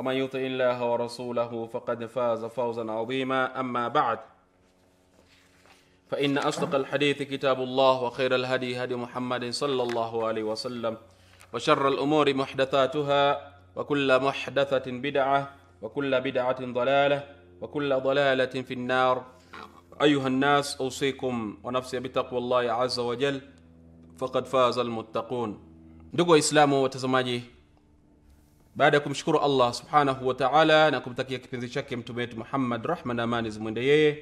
ومن يطع الله ورسوله فقد فاز فوزا عظيما أما بعد فإن أصدق الحديث كتاب الله وخير الهدي هدي محمد صلى الله عليه وسلم وشر الأمور محدثاتها وكل محدثة بدعة وكل بدعة ضلالة وكل ضلالة في النار أيها الناس أوصيكم ونفسي بتقوى الله عز وجل فقد فاز المتقون ndugu اسلام وتزماجي baada ya kumshukuru allah subhanahu wa taala na kumtakia kipenzi chake mtume wetu muhammad rahma na amani zimwende yeye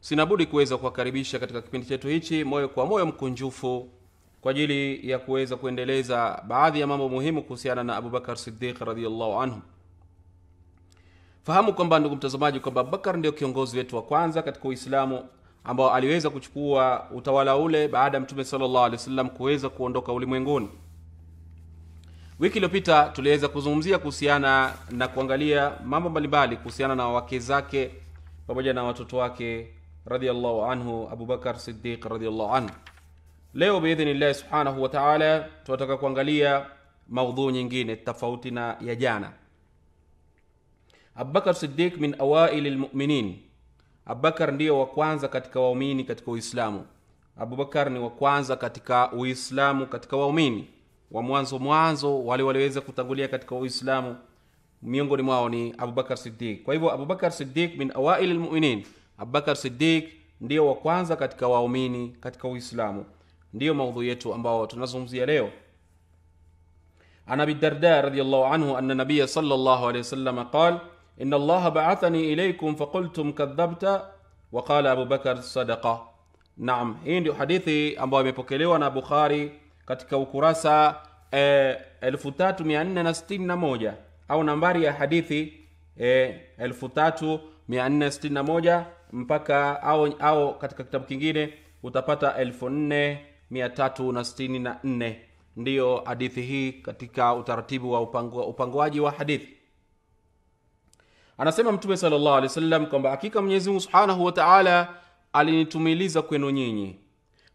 sinabudi kuweza kuwakaribisha katika kipindi chetu hichi moyo kwa moyo mkunjufu kwa ajili ya kuweza kuendeleza baadhi ya mambo muhimu kuhusiana na abubakar sidiq radiallahu anhu fahamu kwamba ndugu mtazamaji kwamba abubakar ndio kiongozi wetu wa kwanza katika uislamu ambao aliweza kuchukua utawala ule baada ya mtume salllah alih wasallam kuweza kuondoka ulimwenguni Wiki iliyopita tuliweza kuzungumzia kuhusiana na kuangalia mambo mbalimbali kuhusiana na wake zake pamoja na watoto wake radhiallahu anhu, Abubakar sidiq radiallahu anhu. Leo biidhnillahi subhanahu wa taala tunataka kuangalia maudhuu nyingine tofauti na ya jana. Abubakar sidiq min awaili lmuminin, Abubakar ndiyo wa kwanza katika waumini katika Uislamu. Abubakar ni wa kwanza katika Uislamu katika waumini wa mwanzo mwanzo wale waliweza kutangulia katika uislamu miongoni mwao ni abubakar sidik kwa hivyo abubakar sidik min awaili lmuminin abubakar sidik ndiyo wa kwanza katika waumini katika uislamu ndiyo maudhui yetu ambao tunazungumzia leo عن ابي الدرداء رضي الله عنه ان النبي صلى الله عليه وسلم قال ان الله بعثني اليكم فقلتم كذبت وقال ابو بكر صدقه hii ndio hadithi ambayo imepokelewa na bukhari katika ukurasa e, au nambari ya hadithi eh, e, 3461 mpaka au, au katika kitabu kingine utapata 4364 ndiyo hadithi hii katika utaratibu wa upangwaji upanguaji wa hadithi anasema mtume salllah alih wa sallam kwamba hakika mwenyezi mungu subhanahu wa taala alinitumiliza kwenu nyinyi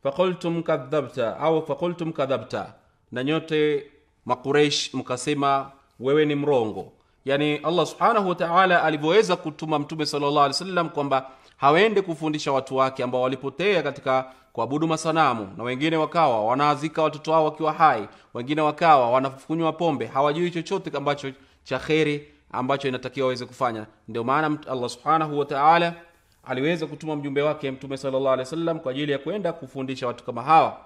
fakultum kadhabta au fakultum kadhabta na nyote makureish mkasema wewe ni mrongo yani allah subhanahu wataala alivyoweza kutuma mtume salllah alih wasallam kwamba hawende kufundisha watu wake ambao walipotea katika kuabudu masanamu na wengine wakawa wanaazika watoto wao wakiwa hai wengine wakawa wanafunywa pombe hawajui chochote ambacho cha kheri ambacho inatakiwa waweze kufanya ndio maana allah subhanahu wataala aliweza kutuma mjumbe wake mtume sallallahu alaihi wasallam kwa ajili ya kwenda kufundisha watu kama hawa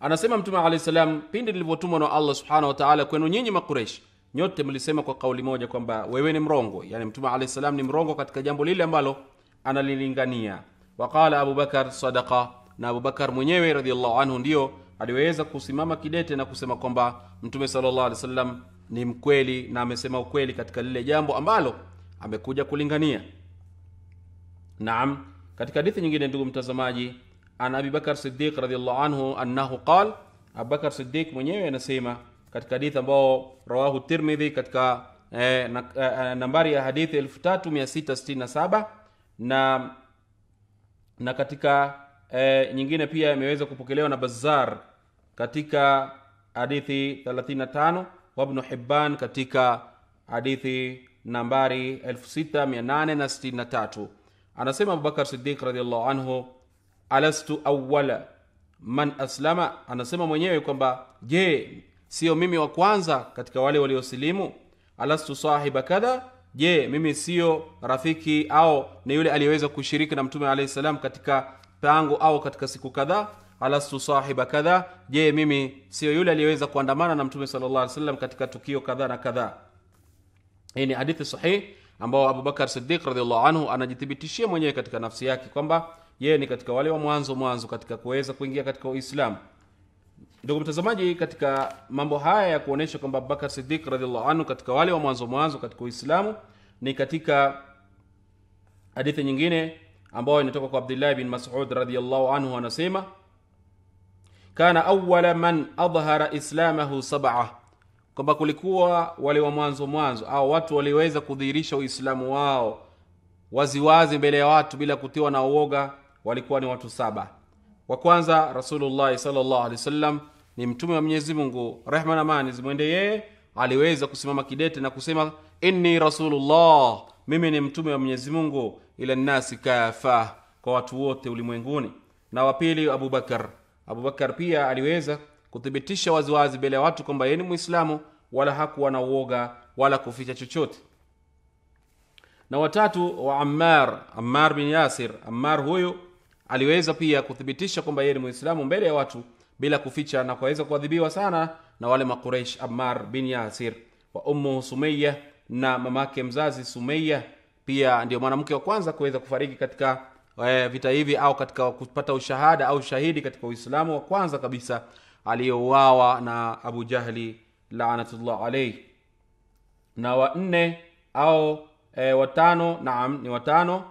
anasema mtume alayhi salam pindi lilivyotumwa na allah subhanahu wa taala kwenu nyinyi makureshi nyote mlisema kwa kauli moja kwamba wewe ni mrongo yani mtume alayhi salam ni mrongo katika jambo lile ambalo analilingania waqala abubakar sadaqa na abubakar mwenyewe radiallahu anhu ndiyo aliweza kusimama kidete na kusema kwamba mtume sallallahu alaihi wasallam ni mkweli na amesema ukweli katika lile jambo ambalo amekuja kulingania Naam, katika hadithi nyingine, ndugu mtazamaji, an Abi Bakar Siddiq radhiyallahu anhu annahu qal, Abubakar Siddiq mwenyewe anasema katika hadithi ambao rawahu Tirmidhi katika eh, na, eh, nambari ya hadithi 3667 na na katika eh, nyingine pia imeweza kupokelewa na Bazzar katika hadithi 35 wa Ibn Hibban katika hadithi nambari 6863 anasema abubakar sidiq radiallahu anhu alastu awala man aslama anasema mwenyewe kwamba je siyo mimi wa kwanza katika wale waliosilimu alastu sahiba kadha je mimi siyo rafiki au ni yule aliyeweza kushiriki na mtume alahi salam katika pango au katika siku kadhaa alastu sahiba kadha je mimi siyo yule aliyeweza kuandamana na mtume sala alih salam katika tukio kadhaa na kadhaa hii ni hadithi sahihi ambao Abubakar Siddiq radhiallahu anhu anajithibitishia mwenyewe katika nafsi yake kwamba yeye ni katika wale wa mwanzo mwanzo katika kuweza kuingia katika Uislamu. Ndugu mtazamaji, katika mambo haya ya kuonesha kwamba Abubakar Siddiq radhiallahu anhu katika wale wa mwanzo mwanzo katika Uislamu ni katika hadithi nyingine ambayo inatoka kwa Abdullah bin Mas'ud radhiallahu anhu, anasema kana awwala man adhhara islamahu sab'a kwamba kulikuwa wale wa mwanzo mwanzo au watu waliweza kudhihirisha uislamu wao waziwazi mbele ya watu bila kutiwa na uoga walikuwa ni watu saba wa kwanza rasulullahi salllah alehi wasallam ni mtume wa mwenyezi mungu rehma na amani zimwende yeye aliweza kusimama kidete na kusema inni rasulullah mimi ni mtume wa mwenyezi mungu ila nnasi kafa kwa watu wote ulimwenguni na wapili abubakar abubakar pia aliweza kuthibitisha waziwazi mbele ya watu kwamba yeye ni mwislamu wala hakuwa na uoga wala kuficha chochote na watatu wa ammar ammar bin yasir ammar huyu aliweza pia kuthibitisha kwamba yeye ni mwislamu mbele ya watu bila kuficha na kuweza kuadhibiwa sana na wale maqureish ammar bin yasir wa ummuhu sumeya na mamake mzazi sumeya pia ndiyo mwanamke wa kwanza kuweza kufariki katika e, vita hivi au katika kupata ushahada au shahidi katika uislamu wa kwanza kabisa aliyouawa na abu jahli laanatullah alaih na wanne au e, eh, watano naam ni watano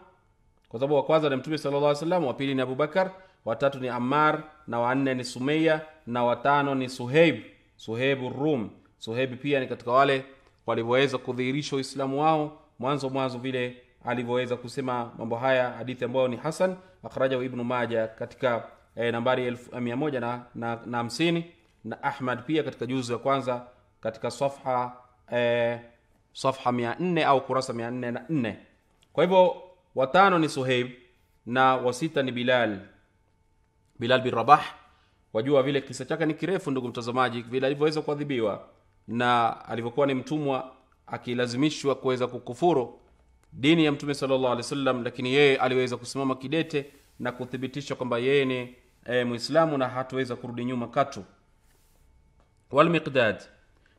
kwa sababu wa kwanza ni mtume sala llah salam wa pili ni abubakar watatu ni ammar na wanne ni sumeya na watano ni suheib suheibu rum suheib pia ni katika wale walivyoweza kudhihirisha uislamu wao mwanzo mwanzo vile alivyoweza kusema mambo haya hadithi ambayo ni hasan akhrajahu ibnu maja katika e, nambari 150 eh, na, na, na, hamsini, na Ahmad pia katika juzu ya kwanza katika safha e, safha 400 au kurasa 404. Kwa hivyo watano ni Suhaib na wasita ni Bilal Bilal bin Rabah. Wajua vile kisa chake ni kirefu, ndugu mtazamaji, vile alivyoweza kuadhibiwa na alivyokuwa ni mtumwa akilazimishwa kuweza kukufuru dini ya Mtume sallallahu alaihi wasallam, lakini yeye aliweza kusimama kidete na kuthibitisha kwamba yeye ni e, mwislamu na hataweza kurudi nyuma katu walmiqdad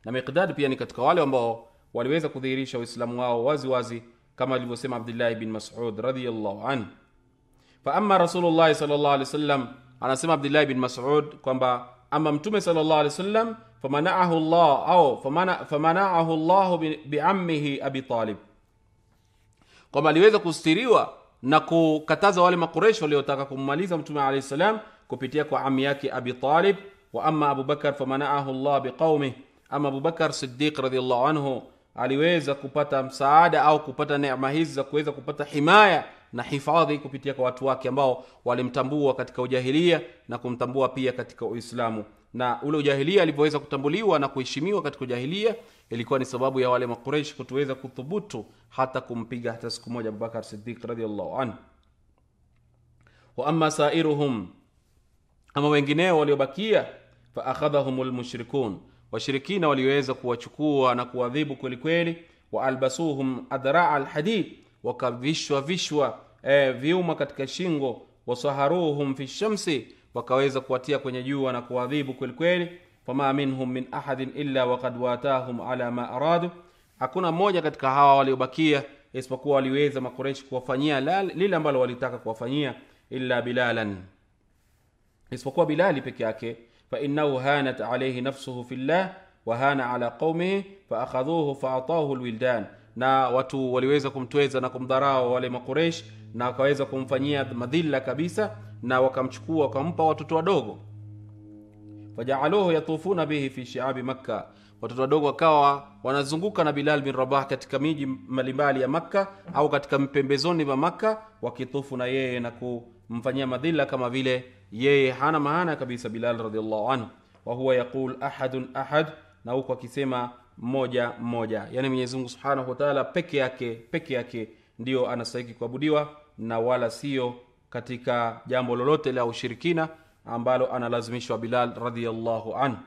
na miqdad pia ni katika wale ambao waliweza kudhihirisha uislamu wao wazi wazi kama alivyosema abdullahi bin masud radiallahu an faama rasulullahi salllah alih wa anasema abdullahi bin masud kwamba ama mtume salllah alih wa famanaahu llah au famana, llahu biammihi abi talib kwamba aliweza kustiriwa na kukataza wale makureshi waliotaka kummaliza mtume alahi salam kupitia kwa ami yake abi talib wa ama abubakar famanaahu llah biqaumih ama abubakar sidiq radiallahu anhu aliweza kupata msaada au kupata neema hizi za kuweza kupata himaya na hifadhi kupitia kwa watu wake ambao walimtambua katika ujahilia na kumtambua pia katika uislamu na ule ujahilia alivyoweza kutambuliwa na kuheshimiwa katika ujahilia ilikuwa ni sababu ya wale makureish kutoweza kuthubutu hata kumpiga hata siku moja abubakar sidiq radiallahu anhu wa waama sairuhum ama wengineo waliobakia fa akhadhahum lmushrikun washirikina waliweza kuwachukua na kuwadhibu kwelikweli waalbasuhum adraa lhadid wakavishwa vishwa e, viuma katika shingo wasaharuhum fi shamsi wakaweza kuwatia kwenye jua na kuwadhibu kwelikweli fama minhum min ahadin illa wakad watahum ala ma aradu hakuna mmoja katika hawa waliobakia isipokuwa waliweza makureshi kuwafanyia lile ambalo walitaka kuwafanyia illa bilalan isipokuwa bilali peke yake fainahu hanat alaihi nafsuhu fillah wahana ala qaumihi faakhadhuhu faatahu lwildan na watu waliweza kumtweza na kumdharau wale makuresh na wakaweza kumfanyia madhila kabisa na wakamchukua wakampa watoto wadogo fajaaluhu yatufuna bihi fi shiabi makka watoto wadogo wakawa wanazunguka na bilal bin rabah katika miji mbalimbali ya makka au katika mpembezoni wa makka wakitufu na yeye na kumfanyia madhila kama vile yeye hana maana kabisa bilal radiallahu anhu wa huwa yaqul ahadun ahad na huku akisema mmoja mmoja yaani mwenyezimungu subhanahu wataala peke yake peke yake ndiyo anastahiki kuabudiwa na wala siyo katika jambo lolote la ushirikina ambalo analazimishwa bilal radiallahu anhu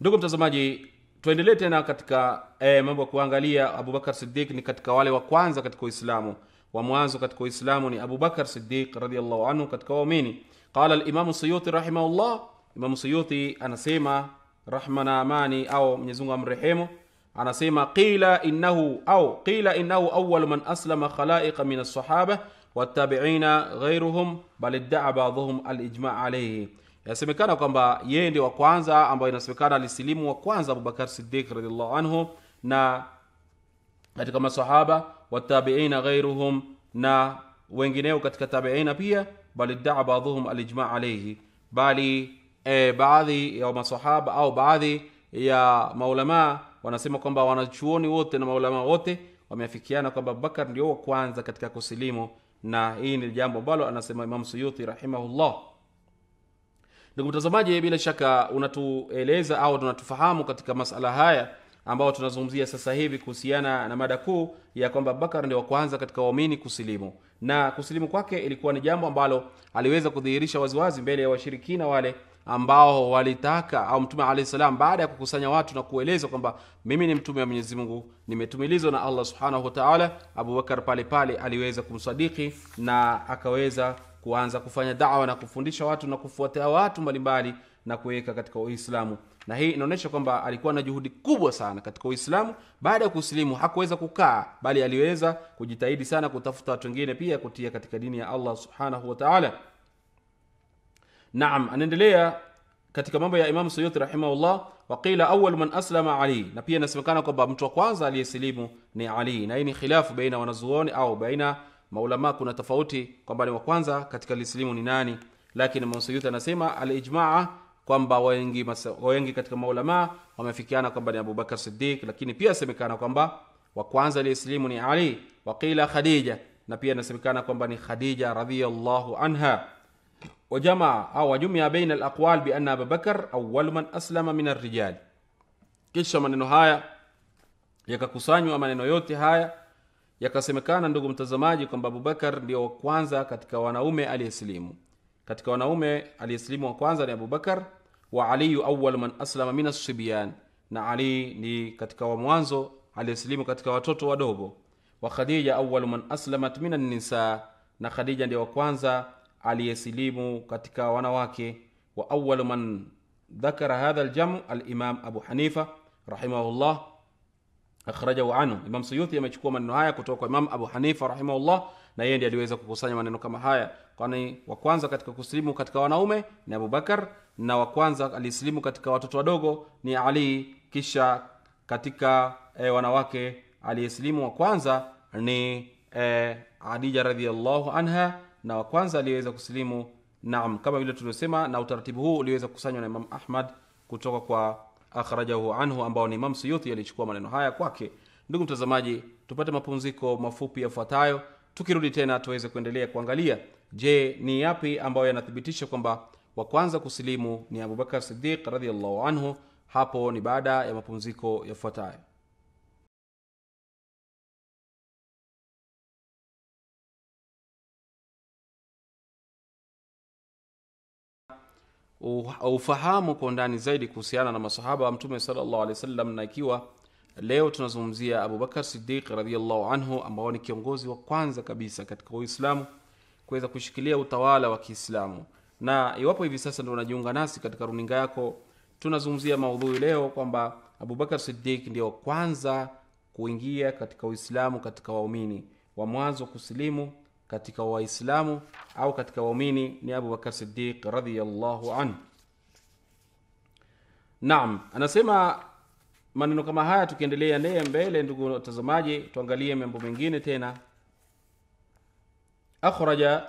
ndugu mtazamaji tuendelee tena katika e, mambo ya kuangalia abubakar siddiq ni katika wale wa kwanza katika uislamu wa mwanzo katika uislamu ni abu bakar sidiq radiallahu anhu katika waumini qala limamu suyuti rahimahullah imamu suyuti anasema rahma na amani au mwenyezungu amrehemu anasema qila innahu au qila innahu awalu man aslama khalaiqa min alsahaba watabiina ghairuhum bal iddaa baadhuhum alijma alaihi yasemekana kwamba yeye ndio wa kwanza ambayo inasemekana alisilimu wa kwanza abubakar sidiq radiallahu anhu na katika masahaba watabiina ghairuhum na wengineo katika tabiina pia bal iddaa baadhuhum alijma alaihi bali e, baadhi ya masahaba au baadhi ya maulamaa wanasema kwamba wanachuoni wote na maulamaa wote wameafikiana kwamba abubakar ndio wa kwanza katika kusilimu na hii ni jambo ambalo anasema imam suyuti rahimahullah ndugu mtazamaji bila shaka unatueleza au tunatufahamu katika masala haya ambao tunazungumzia sasa hivi kuhusiana na mada kuu ya kwamba bakar ndio wa kwanza katika waumini kusilimu, na kusilimu kwake ilikuwa ni jambo ambalo aliweza kudhihirisha waziwazi mbele ya washirikina wale ambao walitaka au mtume alayhi salam, baada ya kukusanya watu na kueleza kwamba mimi ni mtume wa Mwenyezi Mungu, nimetumilizwa na Allah subhanahu wa ta'ala. Abubakar pale pale aliweza kumsadiki na akaweza kuanza kufanya dawa na kufundisha watu na kufuatia watu mbalimbali na kuweka katika Uislamu, na hii inaonyesha kwamba alikuwa na juhudi kubwa sana katika Uislamu. Baada ya kusilimu hakuweza kukaa, bali aliweza kujitahidi sana kutafuta watu wengine pia kutia katika dini ya Allah subhanahu wa ta'ala. Naam, anaendelea katika mambo ya Imam Suyuti rahimahullah, waqila awal man aslama Ali, na pia inasemekana kwamba mtu wa kwanza aliyesilimu ni Ali, na hii ni khilafu baina wanazuoni au baina maulama, kuna tofauti kwamba ni wa kwanza katika lisilimu ni nani, lakini Imam Suyuti anasema alijmaa kwamba wengi, wengi katika maulamaa wamefikiana kwamba ni Abubakar Siddiq, lakini pia asemekana kwamba wa kwanza aliyesilimu ni Ali, waqila Khadija, na pia inasemekana kwamba ni Khadija radhiyallahu anha. Wajamaa au wajumia baina alaqwal bi anna Abubakar awwalu man aslama min arrijal. Kisha maneno haya yakakusanywa, maneno yote haya yakasemekana, ndugu mtazamaji, kwamba Abubakar ndio wa kwanza katika wanaume aliyesilimu. Katika wanaume aliyesilimu wa kwanza ni Abubakar wa aliyu awal man aslama min asibyan, na Ali ni katika wa mwanzo aliyesilimu katika watoto wadogo. Wa Khadija awal man aslamat min annisa, na Khadija ndiye wa kwanza aliyesilimu katika wanawake. Wa awal man dhakara hadha aljamu alimam Abu Hanifa rahimahullah akhrajahu anhu. Imam Suyuthi amechukua maneno haya kutoka kwa Imam Abu Hanifa rahimahullah, na yeye ndiye aliweza kukusanya maneno kama haya, kwani wa kwanza katika kusilimu katika wanaume ni Abubakar, na wa kwanza alisilimu katika watoto wadogo ni Ali, kisha katika e, wanawake aliyesilimu wa kwanza ni e, Adija radhiallahu anha, na wa kwanza aliyeweza kusilimu naam, kama vile tulivyosema, na utaratibu huu uliweza kukusanywa na Imam Ahmad kutoka kwa akhrajahu anhu, ambao ni Imam Suyuthi alichukua maneno haya kwake. Ndugu mtazamaji, tupate mapumziko mafupi yafuatayo, tukirudi tena tuweze kuendelea kuangalia, je, ni yapi ambayo yanathibitisha kwamba wa kwanza kusilimu ni Abubakar Siddiq radhiallahu anhu. Hapo ni baada ya mapumziko yafuatayo. ufahamu kwa undani zaidi kuhusiana na masahaba wa mtume sallallahu alaihi wasallam na ikiwa leo tunazungumzia abubakar sidiq radiallahu anhu ambao ni kiongozi wa kwanza kabisa katika uislamu kuweza kushikilia utawala wa kiislamu na iwapo hivi sasa ndo unajiunga nasi katika runinga yako tunazungumzia maudhui leo kwamba abubakar sidiq ndio kwanza kuingia katika uislamu katika waumini wa mwanzo kusilimu katika waislamu au katika waumini ni abubakar sidiq radiallahu an naam anasema maneno kama haya tukiendelea naye mbele ndugu watazamaji tuangalie mambo mengine tena akhraja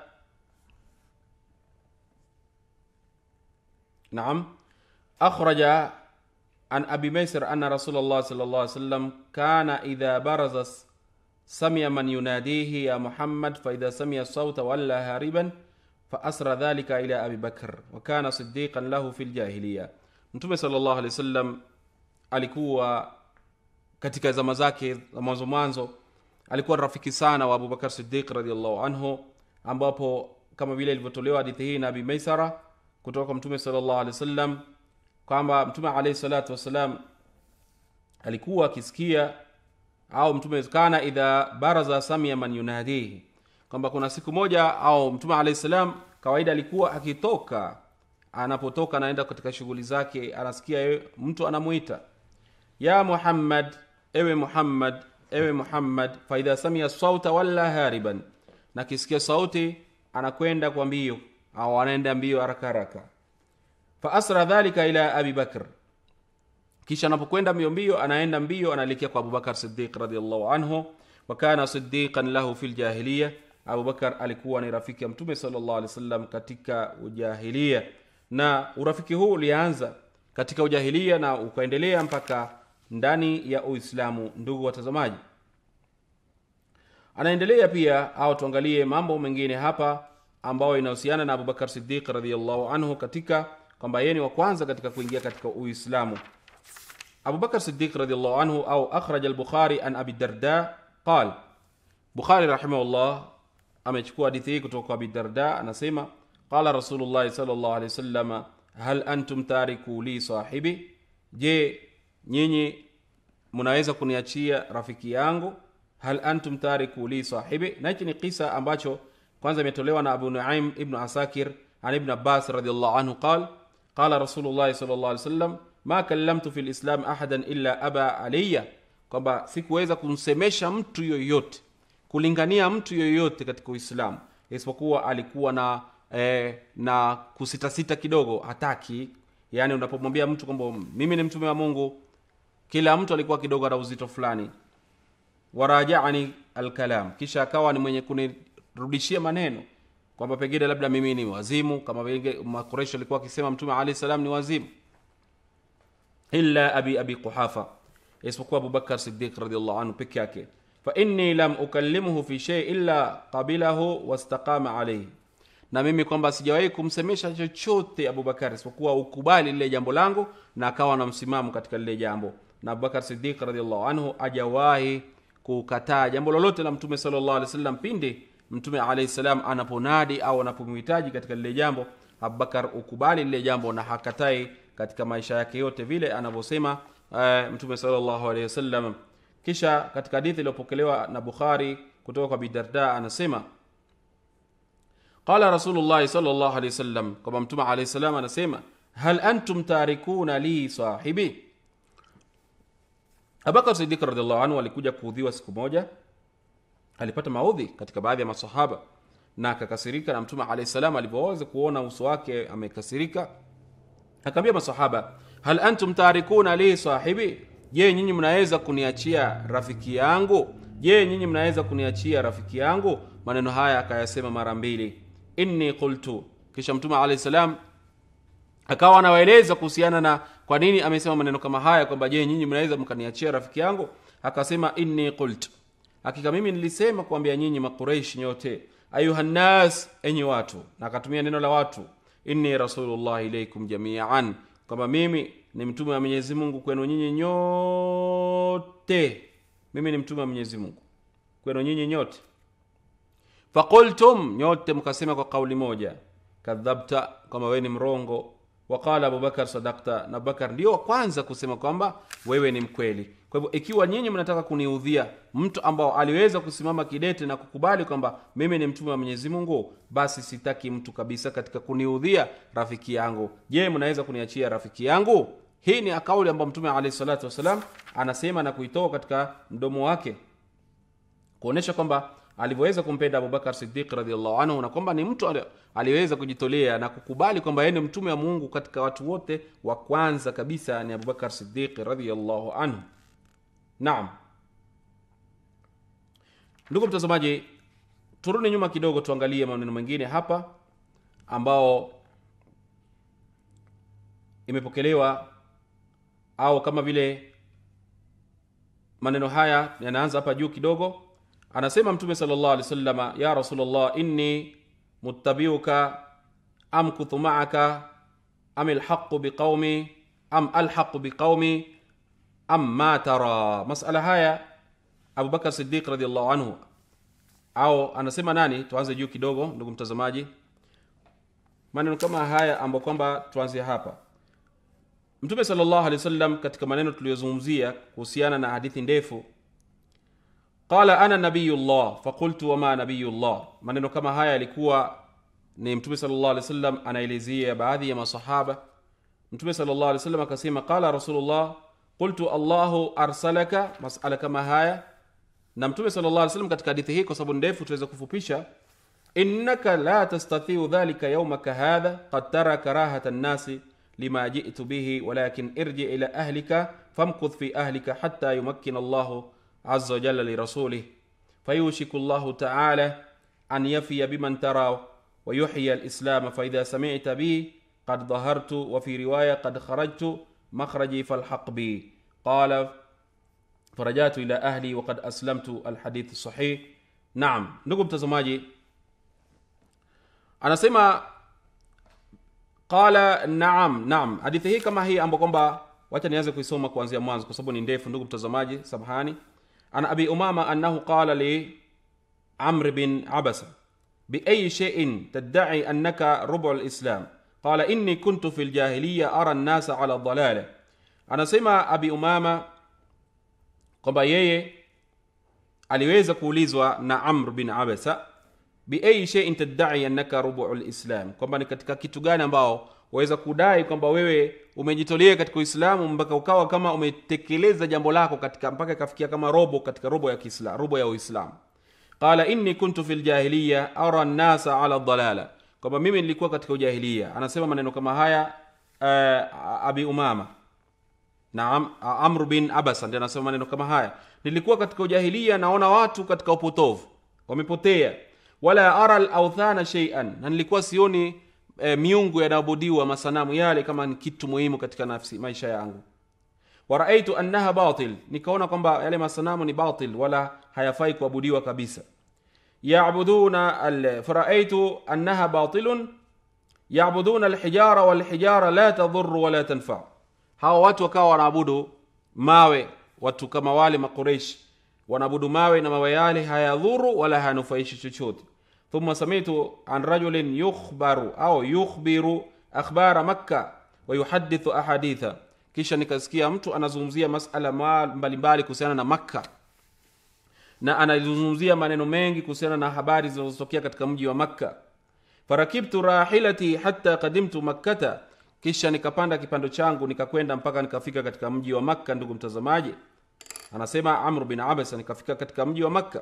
naam akhraja an abi maisir anna rasul llah sal llah wasallam kana idha barazas samia man yunadihi ya muhammad faidha samia sauta walla hariban faasra dhalika ila abi bakr sidiqan lahu fi ljahiliya mtume salllahu alehi wa sallam alikuwa katika zama zake za mwanzo mwanzo alikuwa rafiki sana wa abubakar sidiq radiallahu anhu ambapo kama vile ilivyotolewa hadithi hii na abi maisara kutoka kwa mtume salllahu alehi wasallam kwamba mtume alaihi salatu wassalam alikuwa akisikia au mtume kana idha baraza samia man yunadihi kwamba kuna siku moja au mtume alahi salam kawaida alikuwa akitoka anapotoka anaenda katika shughuli zake anasikia ye mtu anamwita ya muhammad ewe muhammad ewe muhammad faidha samia sauta walla hariban na kisikia sauti anakwenda kwa mbio au anaenda mbio haraka haraka asra dhalika ila abi bakr kisha anapokwenda mbio mbio, anaenda mbio, anaelekea kwa Abubakar Siddiq radhiallahu anhu. Wa kana siddiqan lahu fil jahiliya, Abubakar alikuwa ni rafiki ya Mtume sallallahu alaihi wasallam katika ujahilia, na urafiki huu ulianza katika ujahilia na ukaendelea mpaka ndani ya Uislamu. Ndugu watazamaji, anaendelea pia au tuangalie mambo mengine hapa ambayo inahusiana na Abubakar Siddiq radhiallahu anhu katika kwamba yeye ni wa kwanza katika kuingia katika Uislamu. أبو بكر الصديق رضي الله عنه أو أخرج البخاري عن أبي الدرداء قال Bukhari rahimahullah amechukua hadithi hii kutoka Abi Darda, anasema qala Rasulullah sallallahu alaihi wasallam, hal antum tariku li sahibi, je nyinyi mnaweza kuniachia rafiki yangu? Hal antum tariku li sahibi. Na hichi ni kisa ambacho kwanza imetolewa na Abu Nuaim ibn Asakir an ibn Abbas radhiyallahu anhu qal qala Rasulullah sallallahu alaihi wasallam ma kallamtu fi lislam ahadan illa aba aliya kwamba sikuweza kumsemesha mtu yoyote kulingania mtu yoyote katika uislamu isipokuwa alikuwa na e, na kusitasita kidogo hataki yaani unapomwambia mtu kwamba mimi ni mtume wa mungu kila mtu alikuwa kidogo ana uzito fulani warajaani alkalam kisha akawa ni mwenye kunirudishia maneno kwamba pengine labda mimi ni wazimu kama vile makoresho alikuwa akisema mtume alahi salam ni wazimu illa abi abi quhafa isipokuwa abubakar sidiq radiallahu anhu peke yake fa inni lam ukallimhu fi shei illa qabilahu wastaqama alayhi na mimi kwamba sijawahi kumsemesha chochote abubakar isipokuwa ukubali lile jambo langu na akawa na msimamo katika lile jambo na abubakar sidiq radiallahu anhu ajawahi kukataa jambo lolote la mtume salllah alih wasallam pindi mtume alaihi salam anaponadi au anapomhitaji katika lile jambo abubakar ukubali lile jambo na hakatai katika maisha yake yote vile anavyosema uh, mtume sallallahu alaihi wasallam kisha katika hadithi iliyopokelewa na bukhari kutoka kwa bidarda anasema qala rasulullahi sallallahu alaihi wasallam kwamba mtume alaihi salam anasema hal antum tarikuna li sahibi abakar sidik radiallahu anhu alikuja kuudhiwa siku moja alipata maudhi katika baadhi ya masahaba na akakasirika na mtume alahi salam alivyoweza kuona uso wake amekasirika akaambia masahaba hal antum tarikuna li sahibi je nyinyi mnaweza kuniachia rafiki yangu je nyinyi mnaweza kuniachia rafiki yangu maneno haya akayasema mara mbili inni qultu kisha mtume alahi salam akawa anawaeleza kuhusiana na kwa nini amesema maneno kama haya kwamba je nyinyi mnaweza mkaniachia rafiki yangu akasema inni qultu hakika mimi nilisema kuambia nyinyi makureishi nyote ayuhannas enyi watu na akatumia neno la watu inni rasulullah ilaikum jamian, kwamba mimi ni mtume wa Mwenyezi Mungu kwenu nyinyi nyote. Mimi ni mtume wa Mwenyezi Mungu kwenu nyinyi nyote. Fakultum, nyote mkasema kwa kauli moja, kadhabta, kwamba wewe ni mrongo waqala abubakar sadakta na bakar ndio wa kwanza kusema kwamba wewe ni mkweli kwa hivyo ikiwa nyinyi mnataka kuniudhia mtu ambao aliweza kusimama kidete na kukubali kwamba mimi ni mtume wa mwenyezi mungu basi sitaki mtu kabisa katika kuniudhia rafiki yangu je mnaweza kuniachia rafiki yangu hii ni kauli ambayo mtume alahi salatu wassalam anasema na kuitoa katika mdomo wake kuonyesha kwamba alivyoweza kumpenda Abubakar Siddiq radhiallahu anhu, na kwamba ni mtu aliyeweza kujitolea na kukubali kwamba yeye ni mtume wa Mungu. Katika watu wote wa kwanza kabisa ni Abubakar Siddiq radhiallahu anhu. Naam, ndugu mtazamaji, turudi nyuma kidogo, tuangalie maneno mengine hapa ambao imepokelewa au kama vile maneno haya yanaanza hapa juu kidogo anasema mtume salllah alih wasalama ya rasulllah inni muttabiuka amkuthu maaka am ilhaqu biqaumi am alhaqu biqaumi am ma tara masala haya abubakar sidiq radiallahu anhu au anasema nani tuanze juu kidogo ndugu mtazamaji maneno kama haya ambayo kwamba tuanzie hapa mtume salllah alih wasallam katika maneno tuliyozungumzia kuhusiana na hadithi ndefu qala ana nabiyullah fakultu wama nabiyullah maneno kama haya yalikuwa ni mtume salllah alih wasallam anaelezea baadhi ya masahaba mtume salllah alih wasallam akasema qala rasulullah qultu allahu arsalaka masala kama haya na mtume salllah alih wasallam katika hadithi hii kwa sababu ndefu tuweza kufupisha innaka la tastathiu dhalika yaumaka hadha qad tara karahata nnasi lima jitu bihi walakin irji ila ahlika famkudh fi ahlika hata yumakkina allahu عز وجل لرسوله فيوشك الله تعالى أن يفي بمن ترى ويحيى الإسلام فإذا سمعت بي قد ظهرت وفي رواية قد خرجت مخرجي فالحق بي قال فرجعت إلى أهلي وقد أسلمت الحديث الصحيح نعم نقوم تزماجي أنا سمع قال نعم نعم حديثه كما هي أمبو كومبا wacha nianze kuisoma kuanzia mwanzo kwa sababu ni ndefu ndugu mtazamaji samahani عن ابي امامه انه قال لي عمرو بن عبسه باي شيء تدعي انك ربع الاسلام قال اني كنت في الجاهليه ارى الناس على الضلاله انا سمع ابي امامه kwamba yeye aliweza kuulizwa na amr bin abasa biai sheiin tadai annaka rubuu lislam kwamba ni باو waweza kudai kwamba wewe umejitolea katika uislamu mpaka ukawa kama umetekeleza jambo lako katika mpaka ikafikia kama robo katika robo ya kiisla robo ya uislamu qala inni kuntu fi ljahiliya ara nnasa ala dalala kwamba mimi nilikuwa katika ujahilia anasema maneno kama haya uh, abi umama na am, amru bin abasa ndi anasema maneno kama haya nilikuwa katika ujahilia naona watu katika upotovu wamepotea wala ara lauthana sheian na nilikuwa sioni e, miungu yanayoabudiwa masanamu yale kama ni kitu muhimu katika nafsi maisha yangu waraaitu annaha batil nikaona kwamba yale masanamu ni batil wala hayafai kuabudiwa kabisa yabuduna al, faraaitu annaha batilun yabuduna alhijara walhijara la tadhuru wala tanfau hawa watu wakawa wanaabudu mawe watu kama wale makureishi wanaabudu mawe na mawe yale hayadhuru wala hayanufaishi chochote thumma samitu an rajulin yukhbaru au yukhbiru akhbara makka wa yuhadithu ahaditha kisha nikasikia mtu anazungumzia masala mbalimbali kuhusiana na makka na anazungumzia maneno mengi kuhusiana na habari zinazotokea katika mji wa makka farakibtu rahilati hata kadimtu makkata kisha nikapanda kipando changu nikakwenda mpaka nikafika katika mji wa makka ndugu mtazamaji anasema amru bin abasa nikafika katika mji wa makka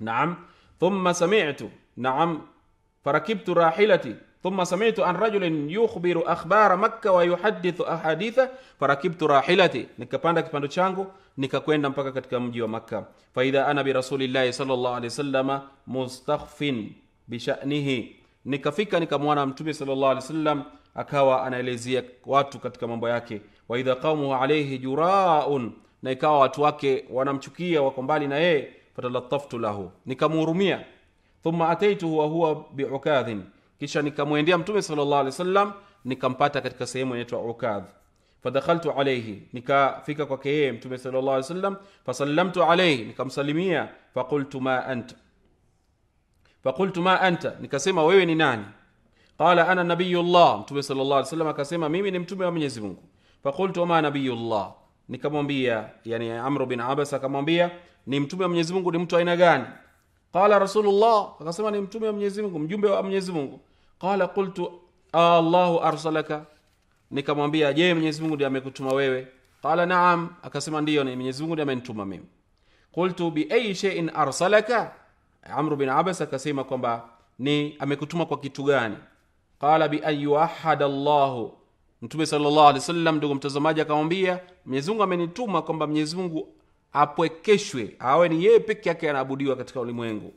naam ثم سمعت نعم فركبت راحلتي ثم سمعت عن رجل yukhbiru akhbara makka wa yuhadithu ahaditha farakibtu rahilati nikapanda kipando changu nikakwenda mpaka katika mji wa makka faidha ana birasulillahi salllah alehi wasalama mustakhfin bishanihi nikafika nikamwona mtume salllah alehi wasallam akawa anaelezea watu katika mambo yake waidha qaumuhu alaihi juraun na ikawa watu wake wanamchukia wako mbali na yeye fatalattaftu lahu nikamhurumia thumma ataituhu wa biukadhin kisha nikamwendea mtume sallallahu alaihi wasallam nikampata katika sehemu inaitwa ukadh fadakhaltu alayhi nikafika kwake yeye mtume sallallahu alaihi wasallam fasallamtu alayhi nikamsalimia faqultu ma anta faqultu ma anta nikasema wewe ni nani qala ana nabiyullah mtume sallallahu alaihi wasallam akasema mimi ni mtume wa Mwenyezi Mungu faqultu ma nabiyullah nikamwambia yani amru bin abas akamwambia ni mtume wa mwenyezi mungu ni mtu aina gani qala rasulullah akasema ni mtume wa mwenyezi mungu mjumbe wa mwenyezi mungu qala qultu allahu arsalaka nikamwambia je mwenyezi mungu ndiye amekutuma wewe qala naam akasema ndiyo ni mwenyezi mungu ndiye amenituma mimi qultu biayi sheiin arsalaka amru bin abas akasema kwamba ni amekutuma kwa kitu gani qala bian yuahada llahu Mtume sallallahu alaihi wasallam, ndugu mtazamaji, akamwambia Mwenyezi Mungu amenituma kwamba Mwenyezi Mungu apwekeshwe, awe ni yeye peke yake anaabudiwa katika ulimwengu,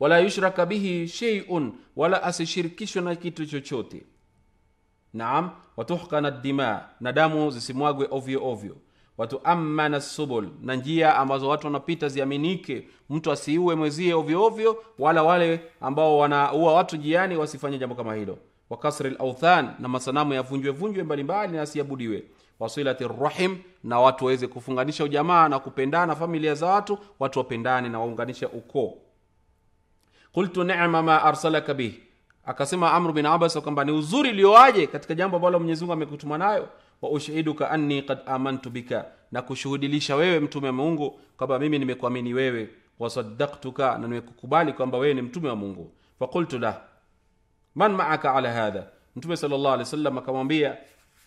wala yushraka bihi sheiun, wala asishirikishwe na kitu chochote. Naam, watuhkana dima, na damu zisimwagwe ovyo ovyo watu amana subul, na njia ambazo watu wanapita ziaminike. Mtu asiue mwezie ovyo ovyo, wala wale ambao wanaua watu jiani wasifanye jambo kama hilo wa kasri lauthan na masanamu yavunjwe vunjwe mbalimbali na asiabudiwe wasilati rahim na watu waweze kufunganisha ujamaa na kupendana familia za watu watu wapendane na waunganishe ukoo qultu nema ma arsalaka bih akasema amru bin abbas kwamba ni uzuri ulioaje katika jambo ambalo mwenyezi mungu amekutuma nayo wa ushiduka anni kad amantu bika na kushuhudilisha wewe mtume wa mungu kwamba mimi nimekuamini wewe wasadaktuka na nimekukubali kwamba wewe ni mtume wa mungu fakultu lah man maaka ala hadha mtume sallallahu alaihi wasallam akamwambia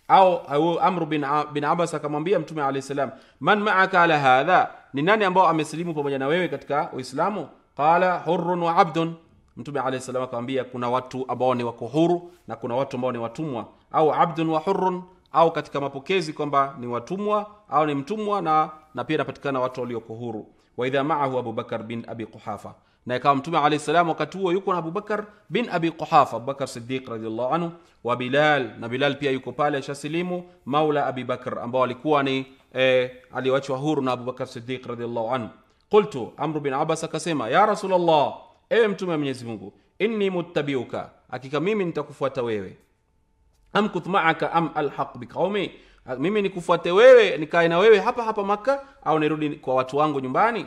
au, amru bin, bin abbas akamwambia mtume alayhi salam man maaka ala hadha ni nani ambao amesilimu pamoja na wewe katika uislamu qala hurrun wa abdun mtume alayhi salam akamwambia kuna watu ambao ni wako huru na kuna watu ambao ni watumwa au abdun wa hurrun au katika mapokezi kwamba ni watumwa au ni mtumwa na na pia inapatikana watu walioko huru waidha maahu abubakar bin abi quhafa na ikawa mtume alayhi salam wakati huo yuko na abubakar bin abi quhafa abubakar sidiq radiallahu anhu wa bilal na bilal pia yuko pale ashasilimu maula abibakr ambao alikuwa ni eh, aliwachwa huru na abubakar sidiq radiallahu anhu qultu amru bin abbas akasema ya rasulllah ewe mtume wa mwenyezi mungu inni muttabiuka hakika mimi nitakufuata wewe amkuth maaka am alhaq biqaumi mimi nikufuate wewe nikae na wewe hapa hapa makka au nirudi kwa watu wangu nyumbani